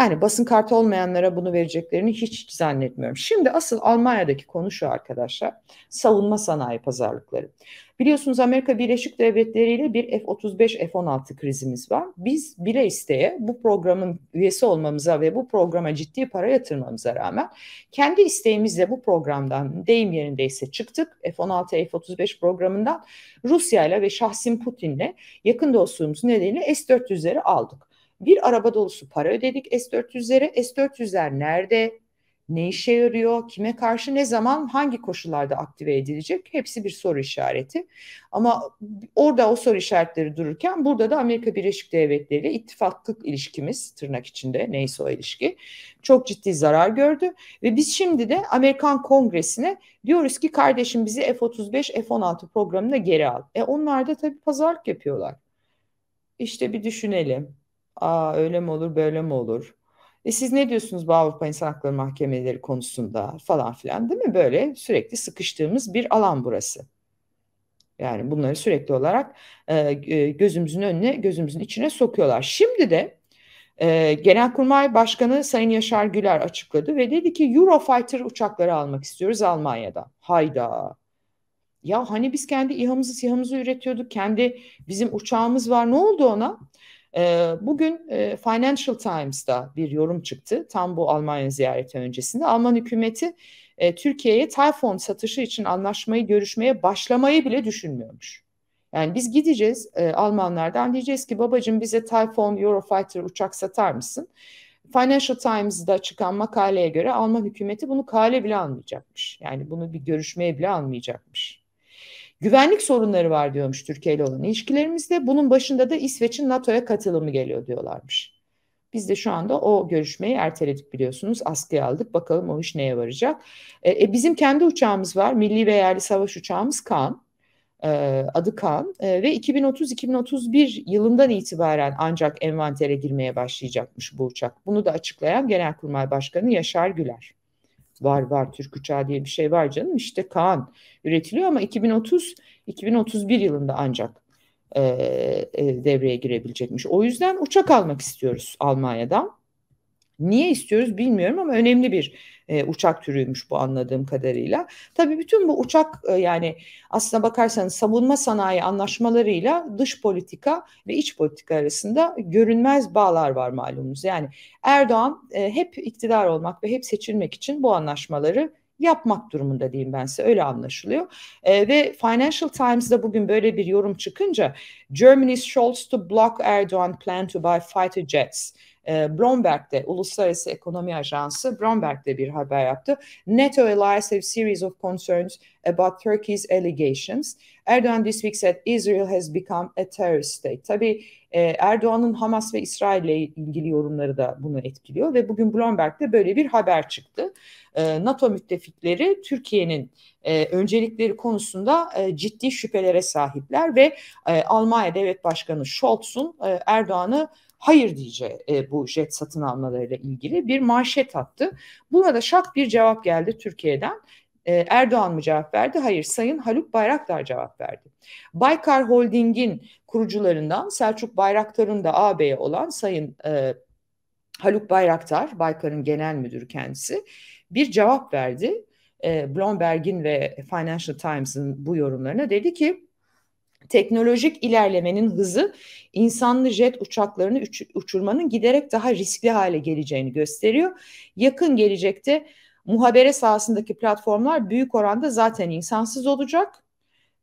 Yani basın kartı olmayanlara bunu vereceklerini hiç hiç zannetmiyorum. Şimdi asıl Almanya'daki konu şu arkadaşlar. Savunma sanayi pazarlıkları. Biliyorsunuz Amerika Birleşik Devletleri ile bir F-35, F-16 krizimiz var. Biz bile isteye bu programın üyesi olmamıza ve bu programa ciddi para yatırmamıza rağmen kendi isteğimizle bu programdan deyim yerindeyse çıktık. F-16, F-35 programından Rusya ile ve şahsin Putin'le yakın dostluğumuz nedeniyle S-400'leri aldık bir araba dolusu para ödedik S-400'lere. S-400'ler nerede? Ne işe yarıyor? Kime karşı ne zaman hangi koşullarda aktive edilecek? Hepsi bir soru işareti. Ama orada o soru işaretleri dururken burada da Amerika Birleşik Devletleri ile ittifaklık ilişkimiz tırnak içinde neyse o ilişki çok ciddi zarar gördü. Ve biz şimdi de Amerikan Kongresi'ne diyoruz ki kardeşim bizi F-35, F-16 programına geri al. E onlar da tabii pazarlık yapıyorlar. İşte bir düşünelim. Aa öyle mi olur, böyle mi olur? E siz ne diyorsunuz bu Avrupa İnsan Hakları Mahkemeleri konusunda falan filan değil mi? Böyle sürekli sıkıştığımız bir alan burası. Yani bunları sürekli olarak e, e gözümüzün önüne, gözümüzün içine sokuyorlar. Şimdi de e, Genelkurmay Başkanı Sayın Yaşar Güler açıkladı ve dedi ki Eurofighter uçakları almak istiyoruz Almanya'da. Hayda. Ya hani biz kendi İHA'mızı SİHA'mızı üretiyorduk. Kendi bizim uçağımız var. Ne oldu ona? Ee, bugün e, Financial Times'da bir yorum çıktı tam bu Almanya ziyareti öncesinde. Alman hükümeti e, Türkiye'ye Typhoon satışı için anlaşmayı görüşmeye başlamayı bile düşünmüyormuş. Yani biz gideceğiz e, Almanlardan diyeceğiz ki babacığım bize Typhoon Eurofighter uçak satar mısın? Financial Times'da çıkan makaleye göre Alman hükümeti bunu kale bile almayacakmış. Yani bunu bir görüşmeye bile almayacakmış. Güvenlik sorunları var diyormuş Türkiye ile olan ilişkilerimizde. Bunun başında da İsveç'in NATO'ya katılımı geliyor diyorlarmış. Biz de şu anda o görüşmeyi erteledik biliyorsunuz. Askıya aldık. Bakalım o iş neye varacak. E, e bizim kendi uçağımız var. Milli ve yerli savaş uçağımız Kan. E, adı Kan. E, ve 2030-2031 yılından itibaren ancak envantere girmeye başlayacakmış bu uçak. Bunu da açıklayan Genelkurmay Başkanı Yaşar Güler. Var var Türk uçağı diye bir şey var canım. işte Kaan üretiliyor ama 2030 2031 yılında ancak e, e, devreye girebilecekmiş. O yüzden uçak almak istiyoruz Almanya'dan. Niye istiyoruz bilmiyorum ama önemli bir e, uçak türüymüş bu anladığım kadarıyla. Tabii bütün bu uçak e, yani aslına bakarsanız savunma sanayi anlaşmalarıyla dış politika ve iç politika arasında görünmez bağlar var malumunuz. Yani Erdoğan e, hep iktidar olmak ve hep seçilmek için bu anlaşmaları yapmak durumunda diyeyim ben size öyle anlaşılıyor. E, ve Financial Times'da bugün böyle bir yorum çıkınca Germany's Scholz to block Erdoğan plan to buy fighter jets e, ee, Bloomberg'de Uluslararası Ekonomi Ajansı Bloomberg'de bir haber yaptı. NATO allies have series of concerns about Turkey's allegations. Erdoğan this week said Israel has become a terrorist state. Tabii e, Erdoğan'ın Hamas ve İsrail ile ilgili yorumları da bunu etkiliyor ve bugün Bloomberg'de böyle bir haber çıktı. E, NATO müttefikleri Türkiye'nin e, öncelikleri konusunda e, ciddi şüphelere sahipler ve e, Almanya Devlet Başkanı Scholz'un e, Erdoğan'ı hayır diyeceği e, bu jet satın almalarıyla ilgili bir manşet attı. Buna da şak bir cevap geldi Türkiye'den. E, Erdoğan mı cevap verdi? Hayır, Sayın Haluk Bayraktar cevap verdi. Baykar Holding'in kurucularından Selçuk Bayraktar'ın da ağabeyi olan Sayın e, Haluk Bayraktar, Baykar'ın genel müdürü kendisi bir cevap verdi. E, Bloomberg'in ve Financial Times'ın bu yorumlarına dedi ki teknolojik ilerlemenin hızı insanlı jet uçaklarını uç, uçurmanın giderek daha riskli hale geleceğini gösteriyor. Yakın gelecekte muhabere sahasındaki platformlar büyük oranda zaten insansız olacak.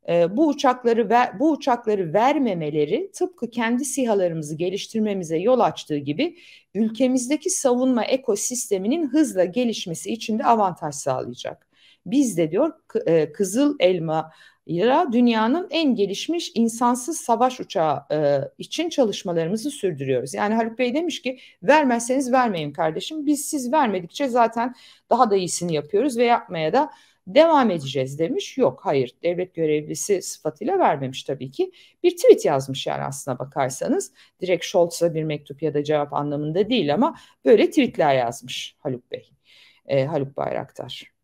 E, bu uçakları ver, bu uçakları vermemeleri tıpkı kendi sihalarımızı geliştirmemize yol açtığı gibi ülkemizdeki savunma ekosisteminin hızla gelişmesi için de avantaj sağlayacak. Biz de diyor e, Kızıl Elma lira dünyanın en gelişmiş insansız savaş uçağı e, için çalışmalarımızı sürdürüyoruz. Yani Haluk Bey demiş ki vermezseniz vermeyin kardeşim. Biz siz vermedikçe zaten daha da iyisini yapıyoruz ve yapmaya da devam edeceğiz demiş. Yok hayır devlet görevlisi sıfatıyla vermemiş tabii ki. Bir tweet yazmış yani aslına bakarsanız. Direkt Scholz'a bir mektup ya da cevap anlamında değil ama böyle tweetler yazmış Haluk Bey. E, Haluk Bayraktar.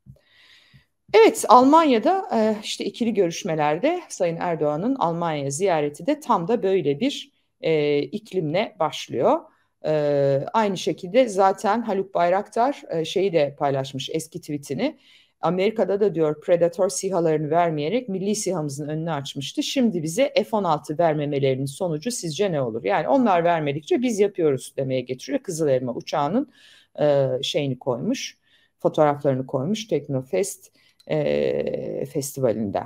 Evet Almanya'da e, işte ikili görüşmelerde Sayın Erdoğan'ın Almanya ziyareti de tam da böyle bir e, iklimle başlıyor. E, aynı şekilde zaten Haluk Bayraktar şeyi de paylaşmış eski tweetini. Amerika'da da diyor Predator sihalarını vermeyerek milli sihamızın önünü açmıştı. Şimdi bize F-16 vermemelerinin sonucu sizce ne olur? Yani onlar vermedikçe biz yapıyoruz demeye getiriyor. Kızıl Elma uçağının şeyini koymuş, fotoğraflarını koymuş. Teknofest e, festivalinde.